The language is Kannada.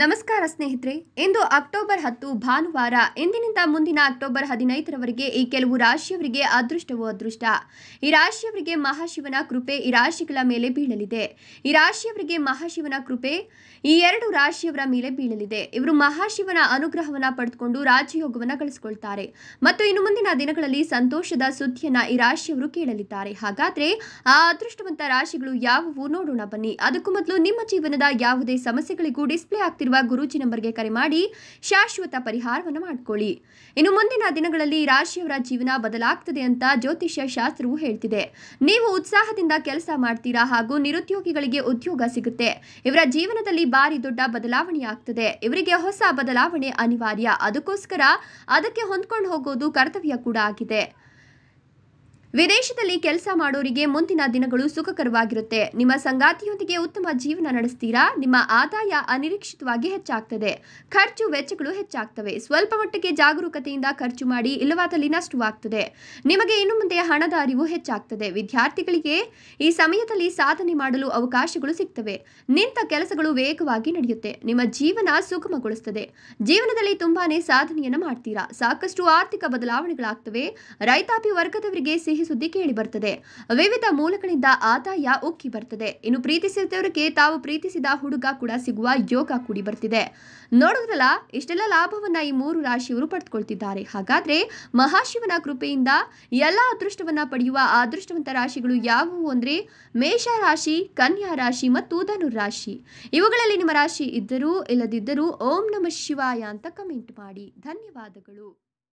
ನಮಸ್ಕಾರ ಸ್ನೇಹಿತರೆ ಇಂದು ಅಕ್ಟೋಬರ್ ಹತ್ತು ಭಾನುವಾರ ಇಂದಿನಿಂದ ಮುಂದಿನ ಅಕ್ಟೋಬರ್ ಹದಿನೈದರವರೆಗೆ ಈ ಕೆಲವು ರಾಶಿಯವರಿಗೆ ಅದೃಷ್ಟವೂ ಅದೃಷ್ಟ ಈ ರಾಶಿಯವರಿಗೆ ಮಹಾಶಿವನ ಕೃಪೆ ಈ ರಾಶಿಗಳ ಮೇಲೆ ಬೀಳಲಿದೆ ಈ ರಾಶಿಯವರಿಗೆ ಮಹಾಶಿವನ ಕೃಪೆ ಈ ಎರಡು ರಾಶಿಯವರ ಮೇಲೆ ಬೀಳಲಿದೆ ಇವರು ಮಹಾಶಿವನ ಅನುಗ್ರಹವನ್ನು ಪಡೆದುಕೊಂಡು ರಾಜಯೋಗವನ್ನು ಗಳಿಸಿಕೊಳ್ತಾರೆ ಮತ್ತು ಇನ್ನು ಮುಂದಿನ ದಿನಗಳಲ್ಲಿ ಸಂತೋಷದ ಸುದ್ದಿಯನ್ನ ಈ ರಾಶಿಯವರು ಕೇಳಲಿದ್ದಾರೆ ಹಾಗಾದ್ರೆ ಆ ಅದೃಷ್ಟವಂತ ರಾಶಿಗಳು ಯಾವುವು ನೋಡೋಣ ಬನ್ನಿ ಅದಕ್ಕೂ ಮೊದಲು ನಿಮ್ಮ ಜೀವನದ ಯಾವುದೇ ಸಮಸ್ಯೆಗಳಿಗೂ ಡಿಸ್ಪ್ಲೇ ಆಗ್ತದೆ ಆಗ್ತಿರುವ ಗುರೂಜಿ ನಂಬರ್ಗೆ ಕರೆ ಮಾಡಿ ಶಾಶ್ವತ ಪರಿಹಾರವನ್ನು ಮಾಡಿಕೊಳ್ಳಿ ಇನ್ನು ಮುಂದಿನ ದಿನಗಳಲ್ಲಿ ರಾಶಿಯವರ ಜೀವನ ಬದಲಾಗ್ತದೆ ಅಂತ ಜ್ಯೋತಿಷ್ಯ ಶಾಸ್ತ್ರವು ಹೇಳ್ತಿದೆ ನೀವು ಉತ್ಸಾಹದಿಂದ ಕೆಲಸ ಮಾಡ್ತೀರಾ ಹಾಗೂ ನಿರುದ್ಯೋಗಿಗಳಿಗೆ ಉದ್ಯೋಗ ಸಿಗುತ್ತೆ ಇವರ ಜೀವನದಲ್ಲಿ ಭಾರಿ ದೊಡ್ಡ ಬದಲಾವಣೆ ಆಗ್ತದೆ ಇವರಿಗೆ ಹೊಸ ಬದಲಾವಣೆ ಅನಿವಾರ್ಯ ಅದಕ್ಕೋಸ್ಕರ ಅದಕ್ಕೆ ಹೊಂದ್ಕೊಂಡು ಹೋಗೋದು ಕರ್ತವ್ಯ ಕೂಡ ಆಗಿದೆ ವಿದೇಶದಲ್ಲಿ ಕೆಲಸ ಮಾಡೋರಿಗೆ ಮುಂದಿನ ದಿನಗಳು ಸುಖಕರವಾಗಿರುತ್ತೆ ನಿಮ್ಮ ಸಂಗಾತಿಯೊಂದಿಗೆ ಉತ್ತಮ ಜೀವನ ನಡೆಸ್ತೀರಾ ನಿಮ್ಮ ಆದಾಯ ಅನಿರೀಕ್ಷಿತವಾಗಿ ಹೆಚ್ಚಾಗ್ತದೆ ಖರ್ಚು ವೆಚ್ಚಗಳು ಹೆಚ್ಚಾಗ್ತವೆ ಸ್ವಲ್ಪ ಮಟ್ಟಿಗೆ ಜಾಗರೂಕತೆಯಿಂದ ಖರ್ಚು ಮಾಡಿ ಇಲ್ಲವಾದಲ್ಲಿ ನಷ್ಟವಾಗ್ತದೆ ನಿಮಗೆ ಇನ್ನು ಮುಂದೆ ಹಣದ ಅರಿವು ಹೆಚ್ಚಾಗ್ತದೆ ವಿದ್ಯಾರ್ಥಿಗಳಿಗೆ ಈ ಸಮಯದಲ್ಲಿ ಸಾಧನೆ ಮಾಡಲು ಅವಕಾಶಗಳು ಸಿಗ್ತವೆ ನಿಂತ ಕೆಲಸಗಳು ವೇಗವಾಗಿ ನಡೆಯುತ್ತೆ ನಿಮ್ಮ ಜೀವನ ಸುಗಮಗೊಳಿಸುತ್ತದೆ ಜೀವನದಲ್ಲಿ ತುಂಬಾನೇ ಸಾಧನೆಯನ್ನು ಮಾಡ್ತೀರಾ ಸಾಕಷ್ಟು ಆರ್ಥಿಕ ಬದಲಾವಣೆಗಳಾಗ್ತವೆ ರೈತಾಪಿ ವರ್ಗದವರಿಗೆ ಸಿಹಿ ಈ ಸುದ್ದಿ ಕೇಳಿ ಬರ್ತದೆ ವಿವಿಧ ಮೂಲಗಳಿಂದ ಆದಾಯ ಉಕ್ಕಿ ಬರ್ತದೆ ಇನ್ನು ಪ್ರೀತಿಸಿದವರಿಗೆ ತಾವು ಪ್ರೀತಿಸಿದ ಹುಡುಗ ಕೂಡ ಸಿಗುವ ಯೋಗ ಕೂಡಿ ಬರ್ತಿದೆ ನೋಡಿದ್ರಲ್ಲ ಇಷ್ಟೆಲ್ಲ ಲಾಭವನ್ನ ಈ ಮೂರು ರಾಶಿಯವರು ಪಡೆದುಕೊಳ್ತಿದ್ದಾರೆ ಹಾಗಾದ್ರೆ ಮಹಾಶಿವನ ಕೃಪೆಯಿಂದ ಎಲ್ಲ ಅದೃಷ್ಟವನ್ನ ಪಡೆಯುವ ಅದೃಷ್ಟವಂತ ರಾಶಿಗಳು ಯಾವುವು ಅಂದ್ರೆ ಮೇಷ ರಾಶಿ ಕನ್ಯಾ ರಾಶಿ ಮತ್ತು ಧನು ರಾಶಿ ಇವುಗಳಲ್ಲಿ ನಿಮ್ಮ ರಾಶಿ ಇದ್ದರೂ ಇಲ್ಲದಿದ್ದರೂ ಓಂ ನಮ ಶಿವಾಯ ಅಂತ ಕಮೆಂಟ್ ಮಾಡಿ ಧನ್ಯವಾದಗಳು